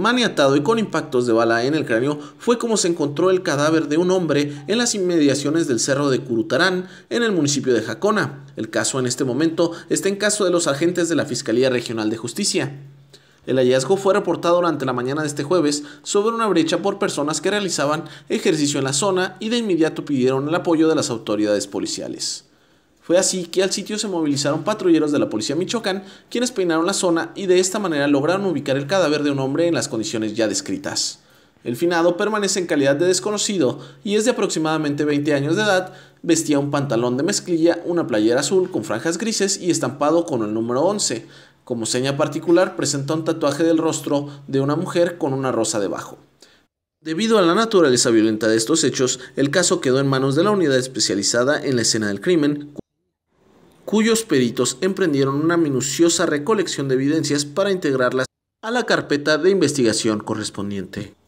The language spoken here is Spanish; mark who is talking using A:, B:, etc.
A: maniatado y con impactos de bala en el cráneo, fue como se encontró el cadáver de un hombre en las inmediaciones del cerro de Curutarán, en el municipio de Jacona. El caso en este momento está en caso de los agentes de la Fiscalía Regional de Justicia. El hallazgo fue reportado durante la mañana de este jueves sobre una brecha por personas que realizaban ejercicio en la zona y de inmediato pidieron el apoyo de las autoridades policiales. Fue así que al sitio se movilizaron patrulleros de la policía Michoacán, quienes peinaron la zona y de esta manera lograron ubicar el cadáver de un hombre en las condiciones ya descritas. El finado permanece en calidad de desconocido y es de aproximadamente 20 años de edad, vestía un pantalón de mezclilla, una playera azul con franjas grises y estampado con el número 11. Como seña particular presenta un tatuaje del rostro de una mujer con una rosa debajo. Debido a la naturaleza violenta de estos hechos, el caso quedó en manos de la unidad especializada en la escena del crimen, cuyos peritos emprendieron una minuciosa recolección de evidencias para integrarlas a la carpeta de investigación correspondiente.